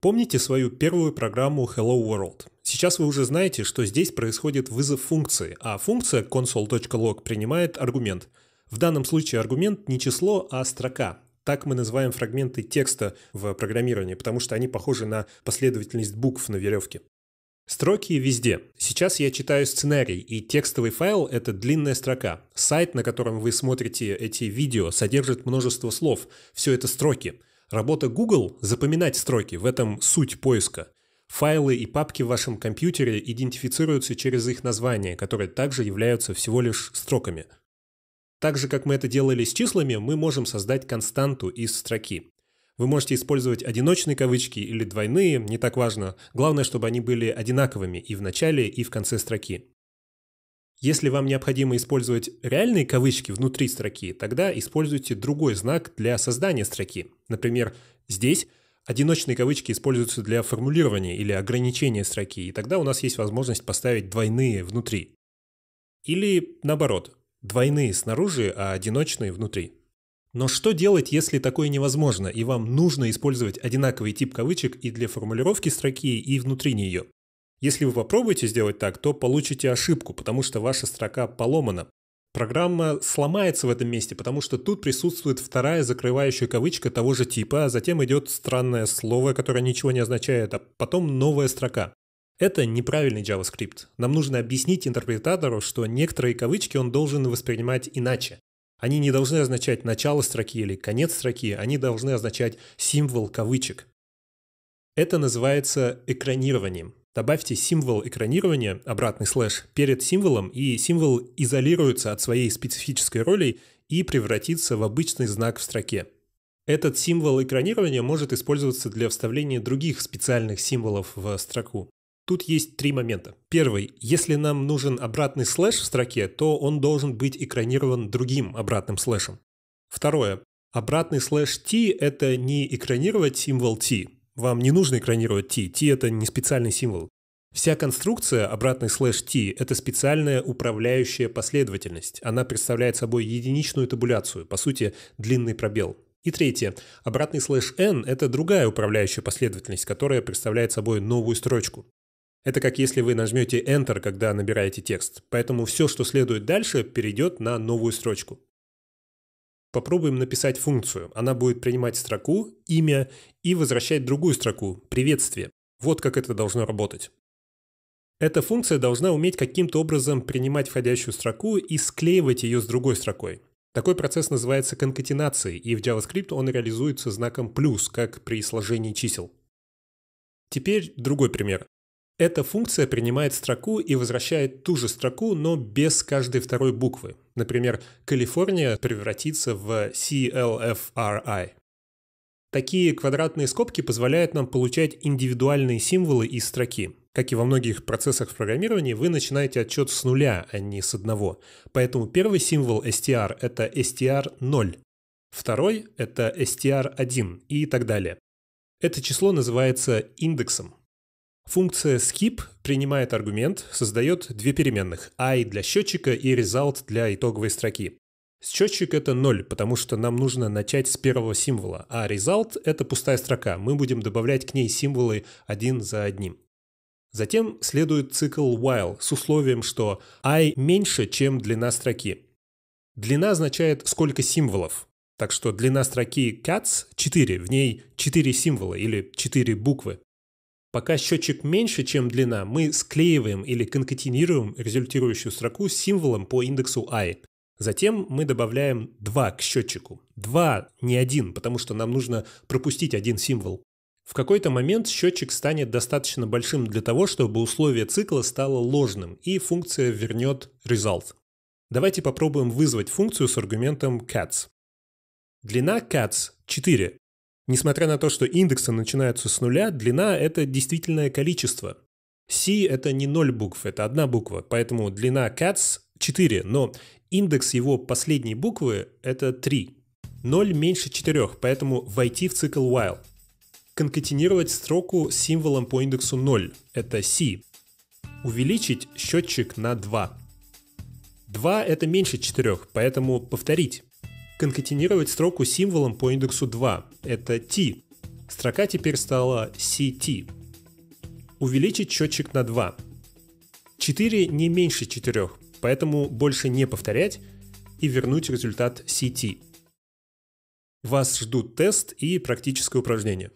Помните свою первую программу Hello World? Сейчас вы уже знаете, что здесь происходит вызов функции, а функция console.log принимает аргумент. В данном случае аргумент не число, а строка. Так мы называем фрагменты текста в программировании, потому что они похожи на последовательность букв на веревке. Строки везде. Сейчас я читаю сценарий, и текстовый файл — это длинная строка. Сайт, на котором вы смотрите эти видео, содержит множество слов. Все это строки — Работа Google – запоминать строки, в этом суть поиска. Файлы и папки в вашем компьютере идентифицируются через их название, которые также являются всего лишь строками. Так же, как мы это делали с числами, мы можем создать константу из строки. Вы можете использовать одиночные кавычки или двойные, не так важно. Главное, чтобы они были одинаковыми и в начале, и в конце строки. Если вам необходимо использовать реальные кавычки внутри строки, тогда используйте другой знак для создания строки. Например, здесь одиночные кавычки используются для формулирования или ограничения строки, и тогда у нас есть возможность поставить двойные внутри. Или наоборот, двойные снаружи, а одиночные внутри. Но что делать, если такое невозможно, и вам нужно использовать одинаковый тип кавычек и для формулировки строки, и внутри нее? Если вы попробуете сделать так, то получите ошибку, потому что ваша строка поломана. Программа сломается в этом месте, потому что тут присутствует вторая закрывающая кавычка того же типа, а затем идет странное слово, которое ничего не означает, а потом новая строка. Это неправильный JavaScript. Нам нужно объяснить интерпретатору, что некоторые кавычки он должен воспринимать иначе. Они не должны означать начало строки или конец строки, они должны означать символ кавычек. Это называется экранированием добавьте символ экранирования, обратный слэш, перед символом, и символ изолируется от своей специфической роли и превратится в обычный знак в строке. Этот символ экранирования может использоваться для вставления других специальных символов в строку. Тут есть три момента. Первый. Если нам нужен обратный слэш в строке, то он должен быть экранирован другим обратным слэшем. Второе. Обратный слэш t — это не экранировать символ t, вам не нужно экранировать T. T – это не специальный символ. Вся конструкция, обратный слэш T, это специальная управляющая последовательность. Она представляет собой единичную табуляцию, по сути, длинный пробел. И третье. Обратный слэш N – это другая управляющая последовательность, которая представляет собой новую строчку. Это как если вы нажмете Enter, когда набираете текст. Поэтому все, что следует дальше, перейдет на новую строчку. Попробуем написать функцию. Она будет принимать строку, имя и возвращать другую строку, приветствие. Вот как это должно работать. Эта функция должна уметь каким-то образом принимать входящую строку и склеивать ее с другой строкой. Такой процесс называется конкатенацией, и в JavaScript он реализуется знаком плюс, как при сложении чисел. Теперь другой пример. Эта функция принимает строку и возвращает ту же строку, но без каждой второй буквы. Например, Калифорния превратится в CLFRI. Такие квадратные скобки позволяют нам получать индивидуальные символы из строки. Как и во многих процессах программирования, вы начинаете отчет с нуля, а не с одного. Поэтому первый символ str — это str0, второй — это str1 и так далее. Это число называется индексом. Функция skip принимает аргумент, создает две переменных i для счетчика и result для итоговой строки. Счетчик это 0, потому что нам нужно начать с первого символа, а result это пустая строка, мы будем добавлять к ней символы один за одним. Затем следует цикл while с условием, что i меньше, чем длина строки. Длина означает сколько символов, так что длина строки cats 4, в ней 4 символа или 4 буквы. Пока счетчик меньше, чем длина, мы склеиваем или конкатинируем результирующую строку с символом по индексу i. Затем мы добавляем 2 к счетчику. 2, не 1, потому что нам нужно пропустить один символ. В какой-то момент счетчик станет достаточно большим для того, чтобы условие цикла стало ложным, и функция вернет result. Давайте попробуем вызвать функцию с аргументом cats. Длина cats 4, Несмотря на то, что индексы начинаются с нуля, длина — это действительное количество. C — это не ноль букв, это одна буква, поэтому длина cats — 4, но индекс его последней буквы — это 3. 0 меньше 4, поэтому войти в цикл while. Конкатинировать строку с символом по индексу 0 — это C. Увеличить счетчик на 2. 2 — это меньше 4, поэтому повторить конкатенировать строку символом по индексу 2. Это T. Строка теперь стала CT. Увеличить счетчик на 2. 4 не меньше 4, поэтому больше не повторять и вернуть результат CT. Вас ждут тест и практическое упражнение.